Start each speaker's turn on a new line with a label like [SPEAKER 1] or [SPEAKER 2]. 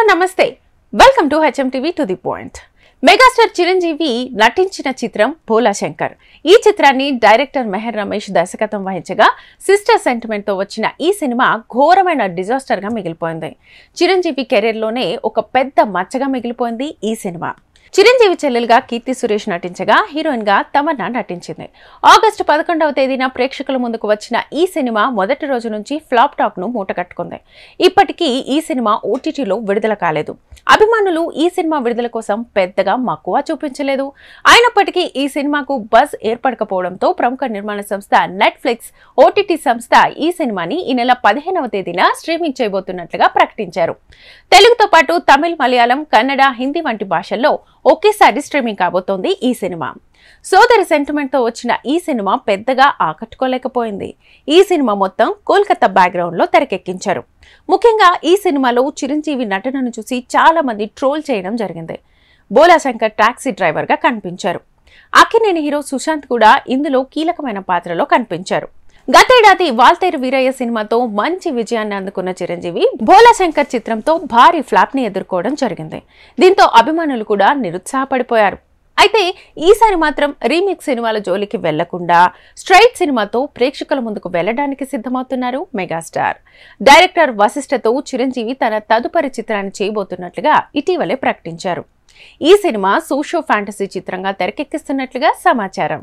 [SPEAKER 1] hello నమస్తే welcome to HM TV to the point megastar Chiranjeevi నటించిన చిత్రం భోలా శంకర్ ఈ చిత్రాన్ని డైరెక్టర్ మెహర్ రమేష్ దర్శకత్వం వహించగా సిస్టర్ సెంటిమెంట్తో వచ్చిన ఈ సినిమా ఘోరమైన డిజాస్టర్గా మిగిలిపోయింది చిరంజీవి కెరీర్లోనే ఒక పెద్ద మచ్చగా మిగిలిపోయింది ఈ సినిమా చిరంజీవి చెల్లెలుగా కీర్తి సురేష్ నటించగా హీరోయిన్ గా తమన్నా నటించింది ఆగస్టు పదకొండవ తేదీన ప్రేక్షకుల ముందుకు వచ్చిన ఈ సినిమా మొదటి రోజు నుంచి ఫ్లాప్ టాక్ ను మూటకట్టుకుంది ఇప్పటికీ ఈ సినిమా ఓటీటీలో విడుదల కాలేదు అభిమానులు ఈ సినిమా విడుదల కోసం పెద్దగా మక్కువ చూపించలేదు అయినప్పటికీ ఈ సినిమాకు బజ్ ఏర్పడకపోవడంతో ప్రముఖ నిర్మాణ సంస్థ నెట్ఫ్లిక్స్ ఓటీటీ సంస్థ ఈ సినిమాని ఈ నెల పదిహేనవ తేదీన స్ట్రీమింగ్ చేయబోతున్నట్లుగా ప్రకటించారు తెలుగుతో పాటు తమిళ్ మలయాళం కన్నడ హిందీ వంటి భాషల్లో ఒకేసారి స్ట్రీమింగ్ కాబోతోంది ఈ సినిమా సోదరి సెంటిమెంట్తో వచ్చిన ఈ సినిమా పెద్దగా ఆకట్టుకోలేకపోయింది ఈ సినిమా మొత్తం కోల్కతా బ్యాక్గ్రౌండ్లో తెరకెక్కించారు ముఖ్యంగా ఈ సినిమాలో చిరంజీవి నటనను చూసి చాలామంది ట్రోల్ చేయడం జరిగింది బోలాశంకర్ టాక్సీ డ్రైవర్గా కనిపించారు అక్కినేని హీరో సుశాంత్ కూడా ఇందులో కీలకమైన పాత్రలో కనిపించారు గతేడాది వాల్తేరు వీరయ్య సినిమాతో మంచి విజయాన్ని అందుకున్న చిరంజీవి భోలాశంకర్ చిత్రంతో భారీ ఫ్లాప్ని ఎదుర్కోవడం జరిగింది దీంతో అభిమానులు కూడా నిరుత్సాహపడిపోయారు అయితే ఈసారి మాత్రం రీమేక్ సినిమాల జోలికి వెళ్లకుండా స్ట్రైట్ సినిమాతో ప్రేక్షకుల ముందుకు వెళ్లడానికి సిద్ధమవుతున్నారు మెగాస్టార్ డైరెక్టర్ వశిష్ఠతో చిరంజీవి తన తదుపరి చిత్రాన్ని చేయబోతున్నట్లుగా ఇటీవలే ప్రకటించారు ఈ సినిమా సోషో ఫ్యాంటసీ చిత్రంగా తెరకెక్కిస్తున్నట్లుగా సమాచారం